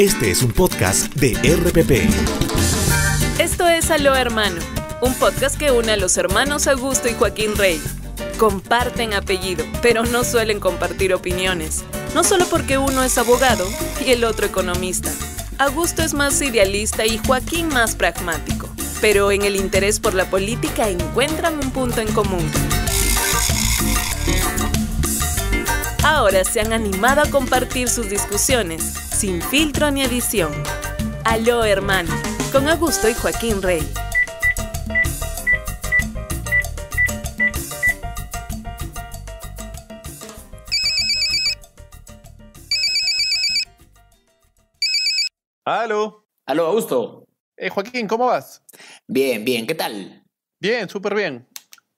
Este es un podcast de RPP. Esto es Aló Hermano, un podcast que une a los hermanos Augusto y Joaquín Rey. Comparten apellido, pero no suelen compartir opiniones. No solo porque uno es abogado y el otro economista. Augusto es más idealista y Joaquín más pragmático. Pero en el interés por la política encuentran un punto en común. Ahora se han animado a compartir sus discusiones sin filtro ni edición. Aló hermano, con Augusto y Joaquín Rey. Aló. Aló, Augusto. Eh, Joaquín, ¿cómo vas? Bien, bien, ¿qué tal? Bien, súper bien.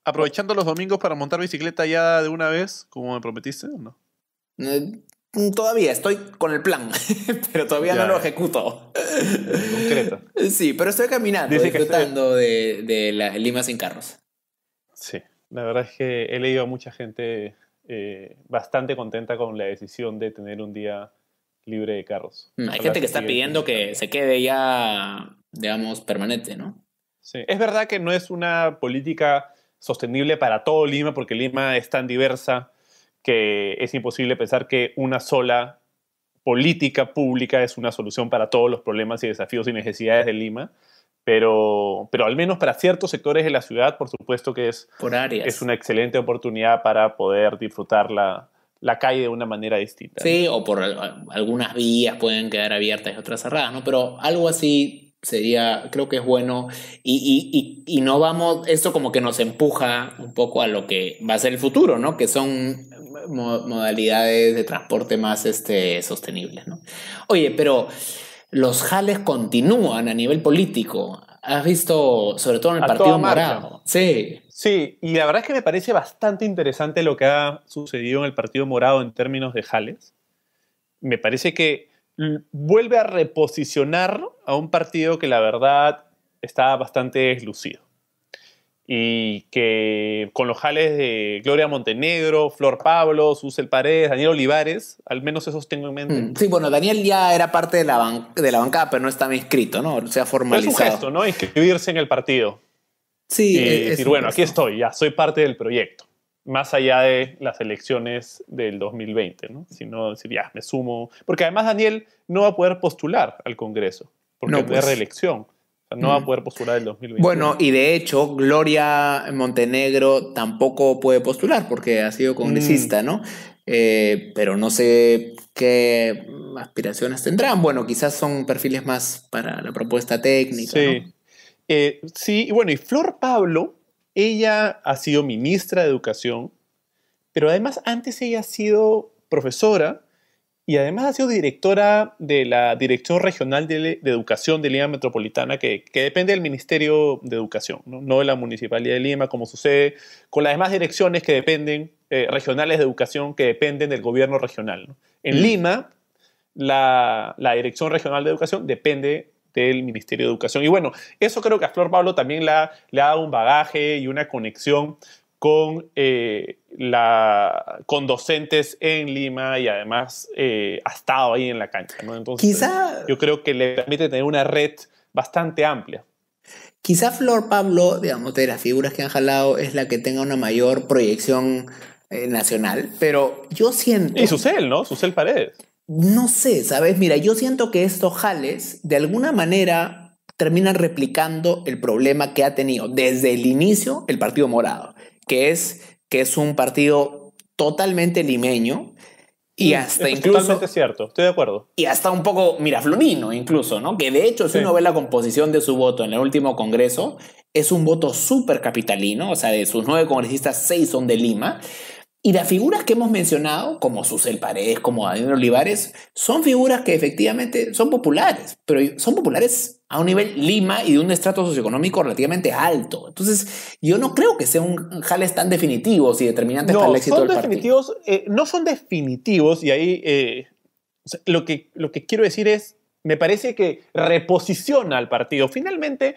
Aprovechando los domingos para montar bicicleta ya de una vez, como me prometiste, ¿o ¿no? Eh, Todavía estoy con el plan, pero todavía no lo eh. ejecuto. Sí, pero estoy caminando, disfrutando de, la Lima sin carros. Sí, la verdad es que he leído a mucha gente eh, bastante contenta con la decisión de tener un día libre de carros. Mm, hay gente que está pidiendo que se quede ya, digamos, permanente, ¿no? Sí, es verdad que no es una política sostenible para todo Lima, porque Lima es tan diversa que es imposible pensar que una sola política pública es una solución para todos los problemas y desafíos y necesidades de Lima, pero, pero al menos para ciertos sectores de la ciudad, por supuesto que es, es una excelente oportunidad para poder disfrutar la, la calle de una manera distinta. Sí, o por algunas vías pueden quedar abiertas y otras cerradas, ¿no? Pero algo así sería, creo que es bueno y, no vamos, esto como que nos empuja un poco a lo que va a ser el futuro, ¿no? Que son modalidades de transporte más este, sostenibles. Oye, pero los jales continúan a nivel político. Has visto, sobre todo en el Partido Morado. Sí. Sí, y la verdad es que me parece bastante interesante lo que ha sucedido en el Partido Morado en términos de jales. Me parece que vuelve a reposicionar a un partido que la verdad está bastante deslucido y que con los jales de Gloria Montenegro, Flor Pablo, Susel Paredes, Daniel Olivares, al menos esos tengo en mente. Mm, sí, bueno, Daniel ya era parte de la, de la bancada, pero no estaba inscrito, ¿no? o sea formalizado. es un gesto, ¿no? Inscribirse en el partido. Sí. decir, bueno, aquí estoy, ya soy parte del proyecto. Más allá de las elecciones del 2020, ¿no? Sino decir, ya, me sumo. Porque además Daniel no va a poder postular al Congreso, porque no, es pues. reelección. No va a poder postular el 2020. Bueno, y de hecho, Gloria Montenegro tampoco puede postular porque ha sido mm. congresista, ¿no? Eh, pero no sé qué aspiraciones tendrán. Bueno, quizás son perfiles más para la propuesta técnica. Sí. Eh, sí, y bueno, y Flor Pablo, ella ha sido ministra de Educación, pero además antes ella ha sido profesora y además ha sido directora de la Dirección Regional de, Educación de Lima Metropolitana, que, depende del Ministerio de Educación, ¿no? de la Municipalidad de Lima, como sucede con las demás direcciones que dependen, eh, regionales de educación, que dependen del gobierno regional. En mm. Lima, la, Dirección Regional de Educación depende del Ministerio de Educación. Y bueno, eso creo que a Flor Pablo también le ha dado un bagaje y una conexión con, eh, con docentes en Lima y además eh, ha estado ahí en la cancha. Entonces, yo creo que le permite tener una red bastante amplia. Quizá Flor Pablo, digamos, de las figuras que han jalado, es la que tenga una mayor proyección eh, nacional, pero yo siento... Y Susel, ¿no? Susel Paredes. No sé, ¿sabes? Mira, yo siento que estos jales, de alguna manera, terminan replicando el problema que ha tenido desde el inicio el Partido Morado que es que es un partido totalmente limeño y hasta incluso... Totalmente cierto, estoy de acuerdo. Y hasta un poco miraflonino incluso, ¿no? Que de hecho, si uno ve la composición de su voto en el último Congreso, es un voto súper capitalino, o sea, de sus nueve congresistas, seis son de Lima. Y las figuras que hemos mencionado, como Susel Paredes, como Daniel Olivares, son figuras que efectivamente son populares, pero son populares a un nivel Lima y de un estrato socioeconómico relativamente alto. Entonces, yo no creo que sean jales tan definitivos y determinantes no, para el éxito eh, no son definitivos, y ahí eh, lo, que, lo que quiero decir es, me parece que reposiciona al partido. Finalmente,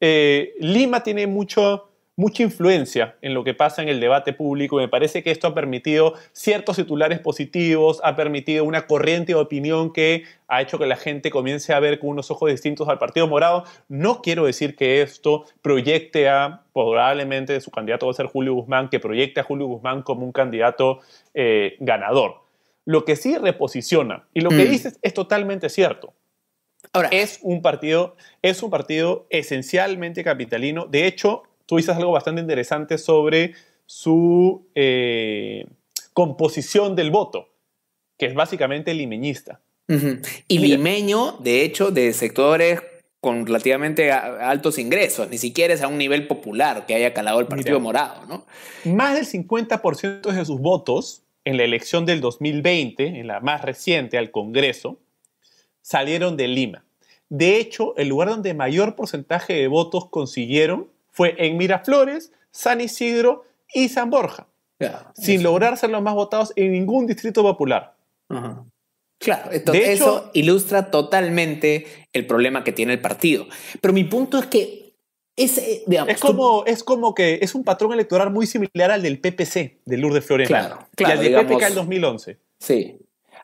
eh, Lima tiene mucho mucha influencia en lo que pasa en el debate público. Me parece que esto ha permitido ciertos titulares positivos, ha permitido una corriente de opinión que ha hecho que la gente comience a ver con unos ojos distintos al Partido Morado. No quiero decir que esto proyecte a, probablemente su candidato va a ser Julio Guzmán, que proyecte a Julio Guzmán como un candidato eh, ganador. Lo que sí reposiciona y lo que mm. dices es totalmente cierto. Ahora, es un partido, es un partido esencialmente capitalino. De hecho, tú dices algo bastante interesante sobre su eh, composición del voto, que es básicamente limeñista. Y limeño, de hecho, de sectores con relativamente altos ingresos, ni siquiera es a un nivel popular que haya calado el Partido Morado, ¿no? Más del 50% de sus votos en la elección del 2020, en la más reciente al Congreso, salieron de Lima. De hecho, el lugar donde mayor porcentaje de votos consiguieron fue en Miraflores, San Isidro y San Borja, sin lograr ser los más votados en ningún distrito popular. Claro, eso ilustra totalmente el problema que tiene el partido. Pero mi punto es que es, eh, como, es como que es un patrón electoral muy similar al del PPC, de Lourdes flores. al del PPK del 2011. Sí,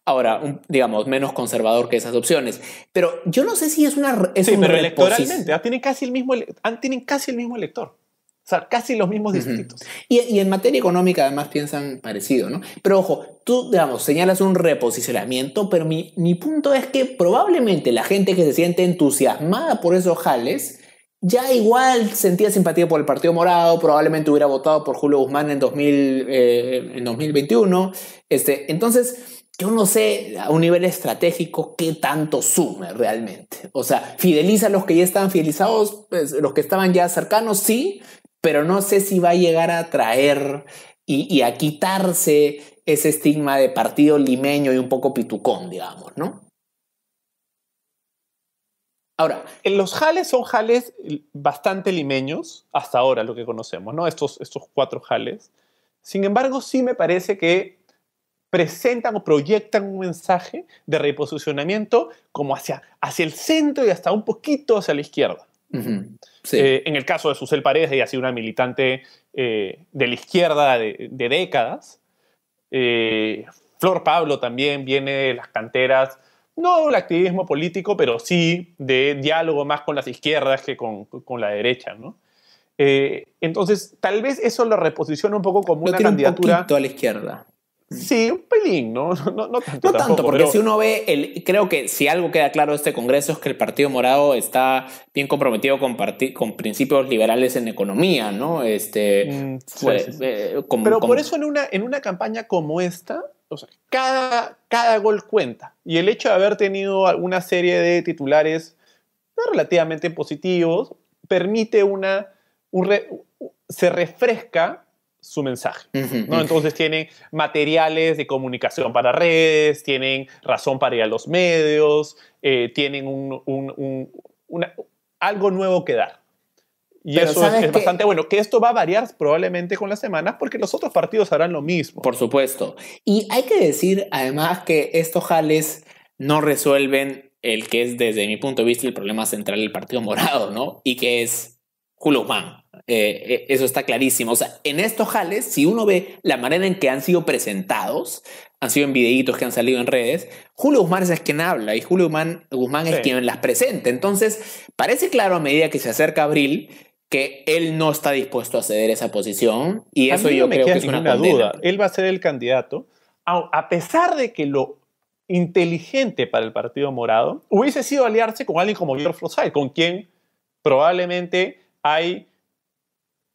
Ahora, digamos, menos conservador que esas opciones. Pero yo no sé si es una. Es sí, un pero electoralmente. Ah, tienen, casi el mismo, ah, tienen casi el mismo elector. O sea, casi los mismos distritos. y, y, en materia económica además piensan parecido, ¿no? Pero ojo, tú, digamos, señalas un reposicionamiento, pero mi, mi punto es que probablemente la gente que se siente entusiasmada por esos jales, ya igual sentía simpatía por el Partido Morado, probablemente hubiera votado por Julio Guzmán en, 2000, eh, en 2021. Este, entonces yo no sé a un nivel estratégico qué tanto sume realmente. O sea, fideliza a los que ya estaban fidelizados, pues, los que estaban ya cercanos, sí, pero no sé si va a llegar a traer y, a quitarse ese estigma de partido limeño y un poco pitucón, digamos, ¿no? Ahora, los jales son jales bastante limeños hasta ahora, lo que conocemos, ¿no? Estos, estos cuatro jales. Sin embargo, sí me parece que presentan o proyectan un mensaje de reposicionamiento como hacia, hacia el centro y hasta un poquito hacia la izquierda. Eh, en el caso de Susel Paredes, ella ha sido una militante eh, de la izquierda de, décadas. Eh, Flor Pablo también viene de las canteras, no del activismo político, pero sí de diálogo más con las izquierdas que con, la derecha, entonces, tal vez eso lo reposiciona un poco como una candidatura. a la izquierda. Sí, un pelín, ¿no? No, no, tanto. No tanto, porque si uno ve, el, creo que si algo queda claro de este Congreso es que el Partido Morado está bien comprometido con, con principios liberales en economía, ¿no? Este, mm, pues, eh, pero por eso en una, en una campaña como esta, cada, cada gol cuenta. Y el hecho de haber tenido una serie de titulares relativamente positivos permite una... se refresca su mensaje. ¿no? Entonces tienen materiales de comunicación para redes, tienen razón para ir a los medios, eh, tienen un, una, algo nuevo que dar. Y eso es, bastante bueno. Que esto va a variar probablemente con las semanas porque los otros partidos harán lo mismo. Por supuesto. Y hay que decir además que estos jales no resuelven el que es desde mi punto de vista el problema central del Partido Morado, ¿no? Y que es Julio Guzmán, eh, eh, eso está clarísimo. O sea, en estos jales, si uno ve la manera en que han sido presentados, han sido en videitos que han salido en redes, Julio Guzmán es quien habla y Julio Guzmán, es quien las presenta. Entonces, parece claro a medida que se acerca abril que él no está dispuesto a ceder esa posición y eso yo creo que es una duda. Él va a ser el candidato, a pesar de que lo inteligente para el Partido Morado hubiese sido aliarse con alguien como George Flosay, con quien probablemente hay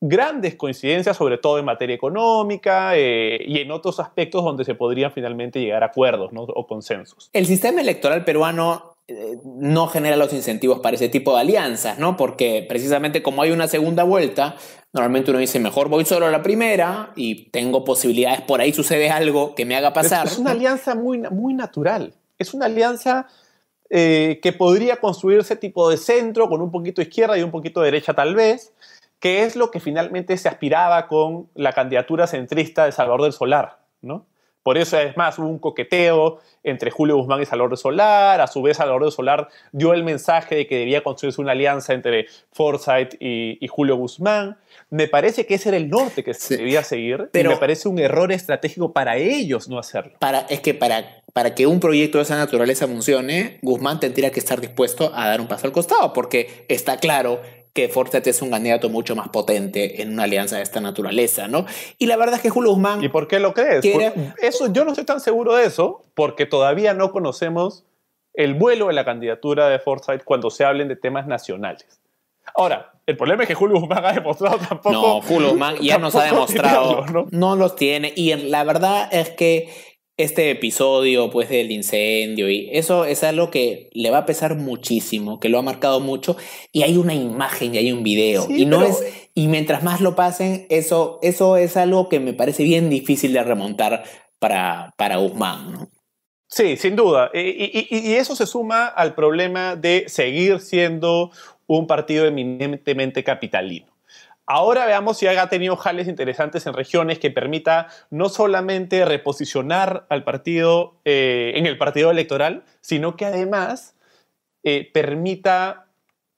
grandes coincidencias, sobre todo en materia económica eh, y en otros aspectos donde se podrían finalmente llegar a acuerdos o consensos. El sistema electoral peruano eh, no genera los incentivos para ese tipo de alianzas, ¿no? Porque precisamente como hay una segunda vuelta, normalmente uno dice, mejor voy solo a la primera y tengo posibilidades, por ahí sucede algo que me haga pasar. Es una alianza muy, muy natural, es una alianza eh, que podría construirse tipo de centro con un poquito izquierda y un poquito derecha tal vez, que es lo que finalmente se aspiraba con la candidatura centrista de Salvador del Solar, ¿no? Por eso, además, hubo un coqueteo entre Julio Guzmán y Salvador Solar. A su vez, Salvador Solar dio el mensaje de que debía construirse una alianza entre Forsyth y, Julio Guzmán. Me parece que ese era el norte que se debía seguir, pero me parece un error estratégico para ellos no hacerlo. es que para, para que un proyecto de esa naturaleza funcione, Guzmán tendría que estar dispuesto a dar un paso al costado, porque está claro que Fortet es un candidato mucho más potente en una alianza de esta naturaleza, ¿no? Y la verdad es que Julio Guzmán... ¿Y por qué lo crees? Eso, yo no estoy tan seguro de eso, porque todavía no conocemos el vuelo de la candidatura de Forsyth cuando se hablen de temas nacionales. Ahora, el problema es que Julio Guzmán ha demostrado tampoco. No, Julio Guzmán ya nos ha demostrado. ¿no? los tiene. Y la verdad es que este episodio pues del incendio y eso es algo que le va a pesar muchísimo, que lo ha marcado mucho y hay una imagen y hay un video y no es y mientras más lo pasen eso eso es algo que me parece bien difícil de remontar para para Guzmán, ¿no? Sí, sin duda. Y, y eso se suma al problema de seguir siendo un partido eminentemente capitalino. Ahora veamos si ha tenido jales interesantes en regiones que permita no solamente reposicionar al partido eh, en el partido electoral, sino que además eh, permita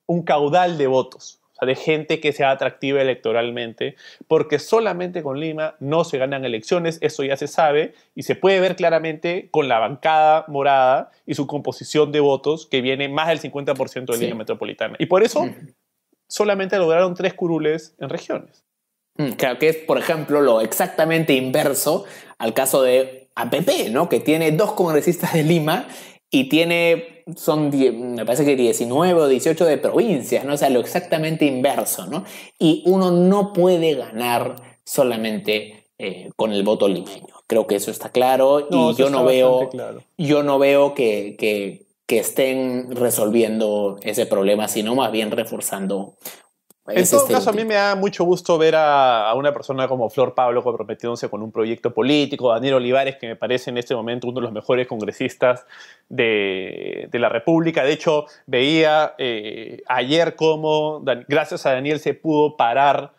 un caudal de votos, o sea, de gente que sea atractiva electoralmente, porque solamente con Lima no se ganan elecciones, eso ya se sabe y se puede ver claramente con la bancada morada y su composición de votos que viene más del 50% de Lima Metropolitana. Y por eso solamente lograron tres curules en regiones. Creo mm, que es, por ejemplo, lo exactamente inverso al caso de APP, ¿no? Que tiene dos congresistas de Lima y tiene, son, me parece que 19 o 18 de provincias, ¿no? O sea, lo exactamente inverso, ¿no? Y uno no puede ganar solamente eh, con el voto limeño. Creo que eso está claro y yo no, veo, yo no veo que, que estén resolviendo ese problema, sino más bien reforzando. En todo caso, a mí me da mucho gusto ver a, una persona como Flor Pablo comprometiéndose con un proyecto político, Daniel Olivares, que me parece en este momento uno de los mejores congresistas de, la República. De hecho, veía eh, ayer cómo, gracias a Daniel, se pudo parar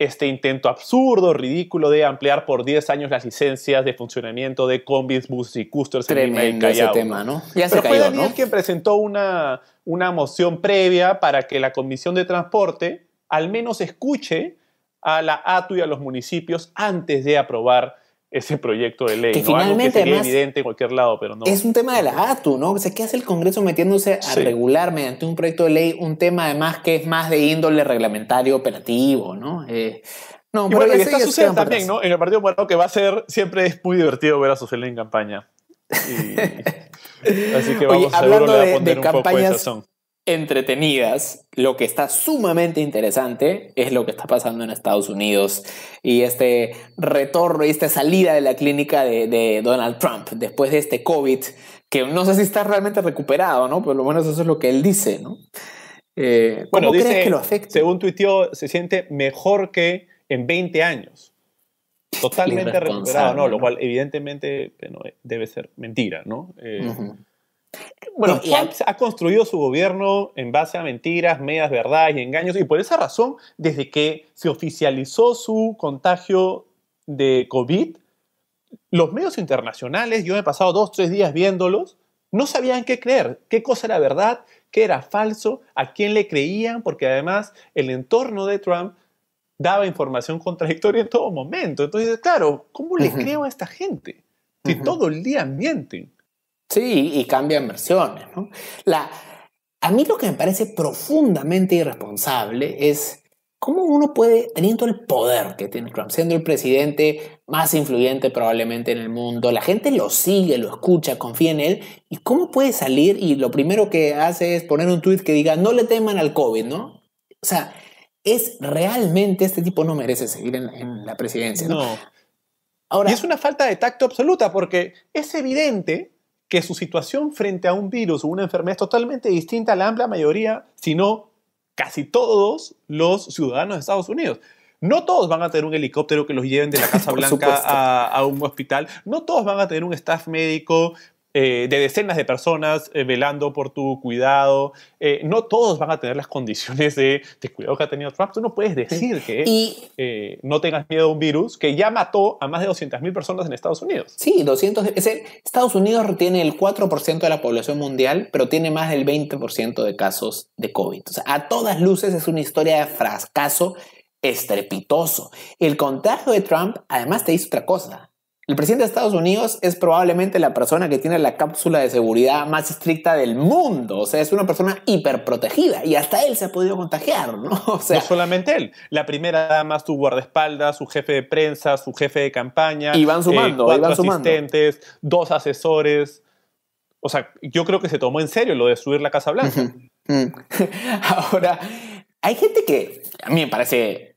este intento absurdo, ridículo de ampliar por 10 años las licencias de funcionamiento de combis, buses y coasters en el tema, ¿no? Ya se Pero fue Daniel ¿no? quien presentó una, una moción previa para que la Comisión de Transporte al menos escuche a la ATU y a los municipios antes de aprobar ese proyecto de ley. Que ¿no? finalmente, Algo que evidente en cualquier lado, pero no. Es un tema de la ATU, ¿no? O sea, ¿qué hace el Congreso metiéndose a regular mediante un proyecto de ley un tema además que es más de índole reglamentario operativo, ¿no? Eh, no, y bueno, y está sucediendo también, ¿no? En el Partido Morado que va a ser, siempre es muy divertido ver a suceder en campaña. así que vamos a de, de, un poco de entretenidas, lo que está sumamente interesante es lo que está pasando en Estados Unidos y este retorno y esta salida de la clínica de, Donald Trump después de este COVID, que no sé si está realmente recuperado, ¿no? Por lo menos eso es lo que él dice, ¿no? Eh, bueno, dice, Según tuiteó, se siente mejor que en 20 años. Totalmente recuperado, ¿no? Lo cual evidentemente debe ser mentira, ¿no? Eh, bueno, Trump ha construido su gobierno en base a mentiras, medias verdades y engaños, y por esa razón, desde que se oficializó su contagio de COVID, los medios internacionales, yo me he pasado dos, tres días viéndolos, no sabían qué creer, qué cosa era verdad, qué era falso, a quién le creían, porque además el entorno de Trump daba información contradictoria en todo momento. Entonces, claro, ¿cómo le creo a esta gente? Si todo el día mienten. Sí, y cambian versiones. ¿no? La, a mí lo que me parece profundamente irresponsable es cómo uno puede, teniendo el poder que tiene Trump, siendo el presidente más influyente probablemente en el mundo, la gente lo sigue, lo escucha, confía en él, y cómo puede salir y lo primero que hace es poner un tuit que diga, no le teman al COVID, ¿no? O sea, es realmente este tipo no merece seguir en, la presidencia. ¿no? y es una falta de tacto absoluta porque es evidente que su situación frente a un virus o una enfermedad es totalmente distinta a la amplia mayoría, sino casi todos los ciudadanos de Estados Unidos. No todos van a tener un helicóptero que los lleven de la Casa Blanca a, a, un hospital. No todos van a tener un staff médico eh, de decenas de personas eh, velando por tu cuidado. Eh, no todos van a tener las condiciones de, cuidado que ha tenido Trump. Tú no puedes decir que no tengas miedo a un virus que ya mató a más de 200.000 personas en Estados Unidos. Sí, 200. Es Estados Unidos tiene el 4% de la población mundial, pero tiene más del 20% de casos de COVID. a todas luces es una historia de fracaso estrepitoso. El contagio de Trump además te dice otra cosa el presidente de Estados Unidos es probablemente la persona que tiene la cápsula de seguridad más estricta del mundo. O sea, es una persona hiperprotegida y hasta él se ha podido contagiar, ¿no? sea, no solamente él. La primera dama, su guardaespaldas, su jefe de prensa, su jefe de campaña. Y van eh, sumando, eh, asistentes, dos asesores. O sea, yo creo que se tomó en serio lo de subir la Casa Blanca. Ahora, hay gente que a mí me parece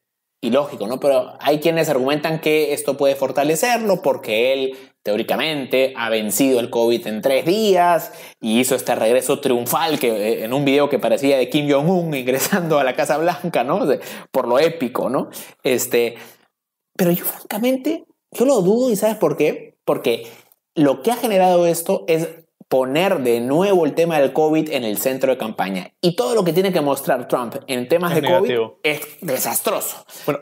y lógico, ¿no? Pero hay quienes argumentan que esto puede fortalecerlo porque él teóricamente ha vencido el COVID en tres días y hizo este regreso triunfal que, eh, en un video que parecía de Kim Jong-un ingresando a la Casa Blanca, ¿no? Por lo épico, ¿no? Este, pero yo francamente, yo lo dudo y ¿sabes por qué? Porque lo que ha generado esto es poner de nuevo el tema del COVID en el centro de campaña. Y todo lo que tiene que mostrar Trump en temas de COVID es desastroso. Bueno,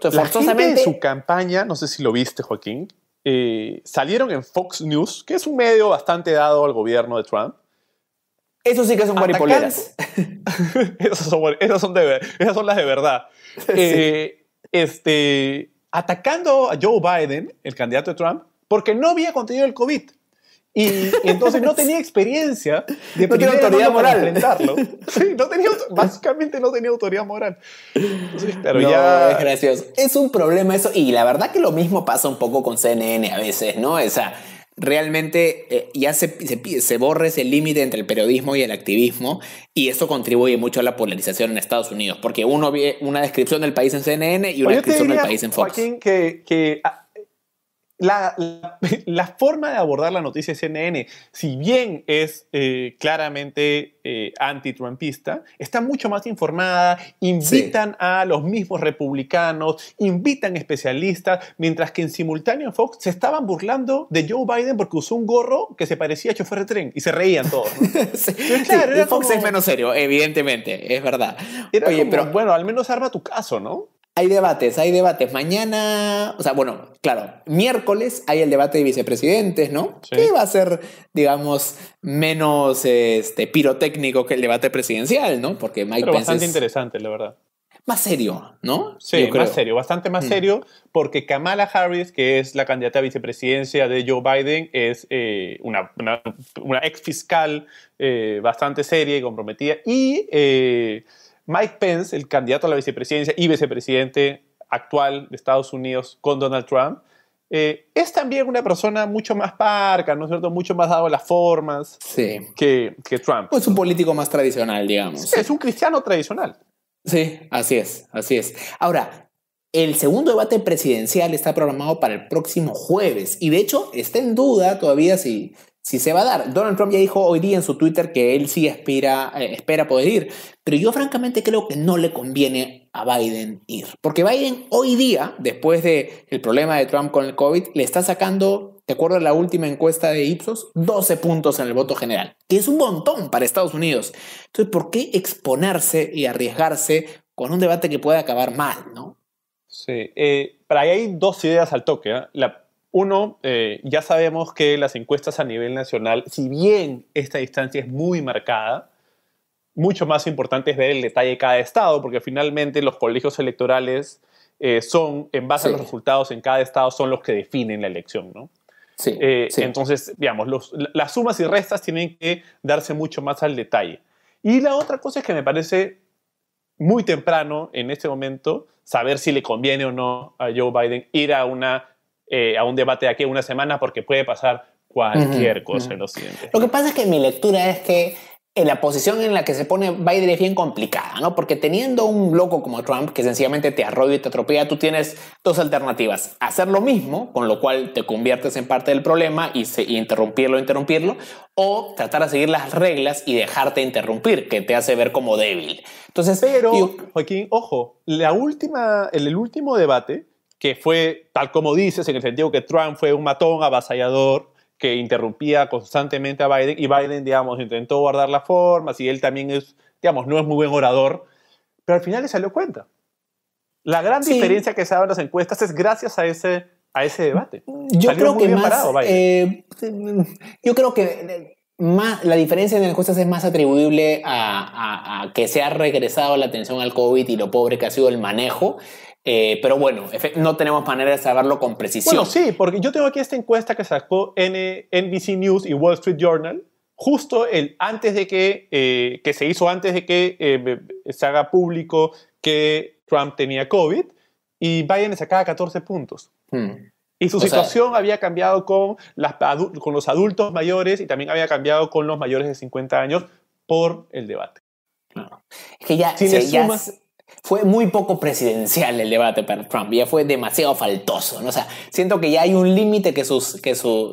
su campaña, no sé si lo viste, Joaquín, eh, salieron en Fox News, que es un medio bastante dado al gobierno de Trump. Eso sí que son guaripoleras. esas, son, las de verdad. Eh, este, atacando a Joe Biden, el candidato de Trump, porque no había contenido el COVID. Y, entonces no tenía experiencia de no tenía autoridad moral para Sí, no tenía, básicamente no tenía autoridad moral. Pero no, ya... es gracioso. Es un problema eso. Y la verdad que lo mismo pasa un poco con CNN a veces, ¿no? O sea, realmente eh, ya se, se, borra ese límite entre el periodismo y el activismo y eso contribuye mucho a la polarización en Estados Unidos, porque uno ve una descripción del país en CNN y una descripción del país en Fox. que, que la, forma de abordar la noticia CNN, si bien es eh, claramente eh, anti-Trumpista, está mucho más informada, invitan a los mismos republicanos, invitan especialistas, mientras que en simultáneo Fox se estaban burlando de Joe Biden porque usó un gorro que se parecía a chofer de tren y se reían todos. claro, Fox es menos serio, evidentemente, es verdad. pero bueno, al menos arma tu caso, ¿no? hay debates, hay debates. Mañana, o sea, bueno, claro, miércoles hay el debate de vicepresidentes, ¿no? Que va a ser, digamos, menos este, pirotécnico que el debate presidencial, ¿no? Porque Mike Pero bastante interesante, la verdad. Más serio, ¿no? Sí, más serio, bastante más mm. serio, porque Kamala Harris, que es la candidata a vicepresidencia de Joe Biden, es eh, una, ex fiscal eh, bastante seria y comprometida. Y. Eh, Mike Pence, el candidato a la vicepresidencia y vicepresidente actual de Estados Unidos con Donald Trump, eh, es también una persona mucho más parca, ¿no es cierto? Mucho más dado a las formas que, Trump. Es un político más tradicional, digamos. Es un cristiano tradicional. Sí, así es, así es. Ahora, el segundo debate presidencial está programado para el próximo jueves y de hecho está en duda todavía si si se va a dar. Donald Trump ya dijo hoy día en su Twitter que él sí espera, eh, espera poder ir, pero yo francamente creo que no le conviene a Biden ir, porque Biden hoy día, después del el problema de Trump con el COVID, le está sacando de acuerdo a la última encuesta de Ipsos, 12 puntos en el voto general, que es un montón para Estados Unidos. Entonces, ¿por qué exponerse y arriesgarse con un debate que puede acabar mal, no? Sí, eh, para ahí hay dos ideas al toque. ¿eh? La uno, eh, ya sabemos que las encuestas a nivel nacional, si bien esta distancia es muy marcada, mucho más importante es ver el detalle de cada estado, porque finalmente los colegios electorales eh, son, en base a los resultados en cada estado, son los que definen la elección, ¿no? Sí, eh, Entonces, digamos, las sumas y restas tienen que darse mucho más al detalle. Y la otra cosa es que me parece muy temprano en este momento saber si le conviene o no a Joe Biden ir a una eh, a un debate de aquí una semana porque puede pasar cualquier cosa en los siguientes. Lo que pasa es que mi lectura es que eh, la posición en la que se pone Biden es bien complicada, ¿no? Porque teniendo un loco como Trump que sencillamente te arrolla y te atropella, tú tienes dos alternativas. Hacer lo mismo, con lo cual te conviertes en parte del problema y, se, interrumpirlo, interrumpirlo, o tratar de seguir las reglas y dejarte interrumpir, que te hace ver como débil. Entonces, pero, Joaquín, ojo, la última, el último debate que fue, tal como dices, en el sentido que Trump fue un matón avasallador que interrumpía constantemente a Biden y Biden, digamos, intentó guardar las formas y él también es, digamos, no es muy buen orador, pero al final le salió cuenta. La gran diferencia que se da en las encuestas es gracias a ese, a ese debate. Yo creo que más, eh, yo creo que más, la diferencia en las encuestas es más atribuible a, que se ha regresado la atención al COVID y lo pobre que ha sido el manejo eh, pero bueno, no tenemos manera de saberlo con precisión. Bueno, sí, porque yo tengo aquí esta encuesta que sacó NBC News y Wall Street Journal, justo el, antes de que, eh, que se hizo antes de que eh, se haga público que Trump tenía COVID, y Biden sacaba 14 puntos. Hmm. Y su situación había cambiado con, las, con los adultos mayores y también había cambiado con los mayores de 50 años por el debate. Claro. Es que ya, si, fue muy poco presidencial el debate para Trump, ya fue demasiado faltoso. ¿no? O siento que ya hay un límite que,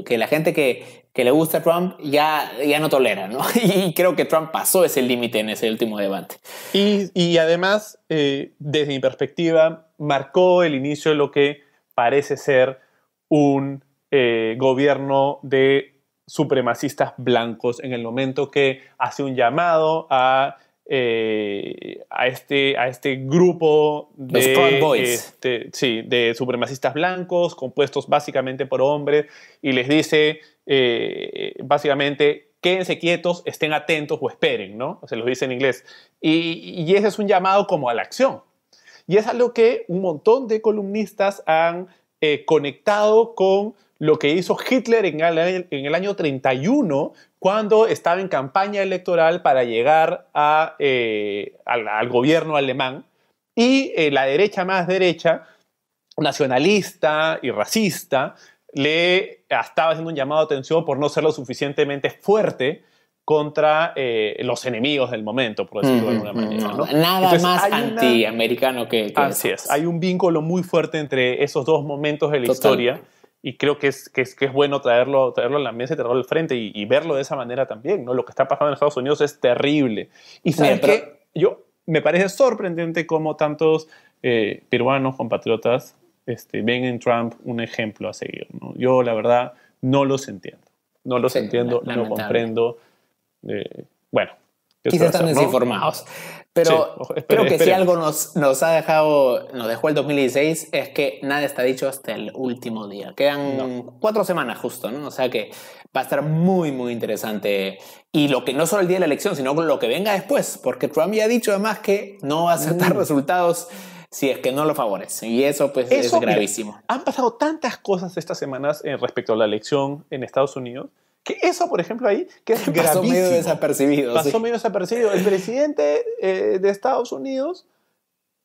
que, la gente que, le gusta Trump ya, ya no tolera, ¿no? Y creo que Trump pasó ese límite en ese último debate. Y, además, eh, desde mi perspectiva, marcó el inicio de lo que parece ser un eh, gobierno de supremacistas blancos en el momento que hace un llamado a eh, a, este, a este grupo de, este, de supremacistas blancos, compuestos básicamente por hombres, y les dice eh, básicamente, quédense quietos, estén atentos o esperen, ¿no? Se lo dice en inglés. Y, y ese es un llamado como a la acción. Y es algo que un montón de columnistas han eh, conectado con lo que hizo Hitler en el, año 31 cuando estaba en campaña electoral para llegar a, eh, al, gobierno alemán. Y eh, la derecha más derecha, nacionalista y racista, le ah, estaba haciendo un llamado de atención por no ser lo suficientemente fuerte contra eh, los enemigos del momento, por decirlo de alguna manera. Nada más antiamericano que, que, Así es. Hay un vínculo muy fuerte entre esos dos momentos de la historia y creo que es, que es, bueno traerlo, traerlo a la mesa y traerlo al frente y, verlo de esa manera también, Lo que está pasando en Estados Unidos es terrible. Y yo me parece sorprendente cómo tantos eh, peruanos, compatriotas, este, ven en Trump un ejemplo a seguir, Yo, la verdad, no los entiendo. No los entiendo, no comprendo. Eh, bueno, Quizás están desinformados. Pero creo que si algo nos, nos ha dejado, nos dejó el 2016, es que nada está dicho hasta el último día. Quedan cuatro semanas justo, ¿no? O sea que va a estar muy, muy interesante. Y lo que no solo el día de la elección, sino lo que venga después, porque Trump ya ha dicho además que no va a aceptar mm. resultados si es que no lo favorece. Y eso pues es gravísimo. han pasado tantas cosas estas semanas respecto a la elección en Estados Unidos que eso, por ejemplo, ahí, que es Pasó medio desapercibido. Pasó medio desapercibido. El presidente eh, de Estados Unidos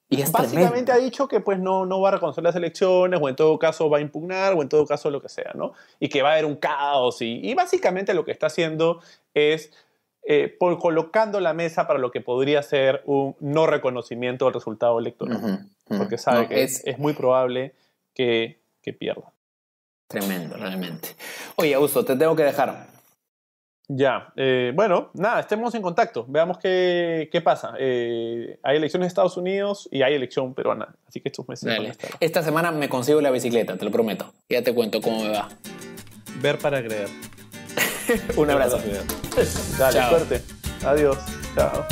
y básicamente ha dicho que pues no, no va a reconocer las elecciones, o en todo caso va a impugnar, o en todo caso lo que sea, ¿no? Y que va a haber un caos. Y, y básicamente lo que está haciendo es eh, por colocando la mesa para lo que podría ser un no reconocimiento del resultado electoral. Porque sabe que es, muy probable que, que pierda. Tremendo, realmente. Oye, Augusto, te tengo que dejar. Ya, eh, bueno, nada, estemos en contacto, veamos qué, pasa. Eh, hay elecciones en Estados Unidos y hay elección peruana, así que estos meses... Esta semana me consigo la bicicleta, te lo prometo. Ya te cuento cómo me va. Ver para creer. Un abrazo. Dale, suerte. Adiós. Chao.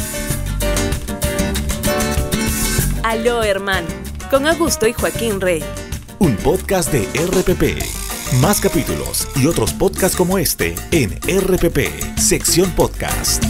Aló, hermano. Con Augusto y Joaquín Rey. Un podcast de RPP. Más capítulos y otros podcasts como este en RPP, sección podcast.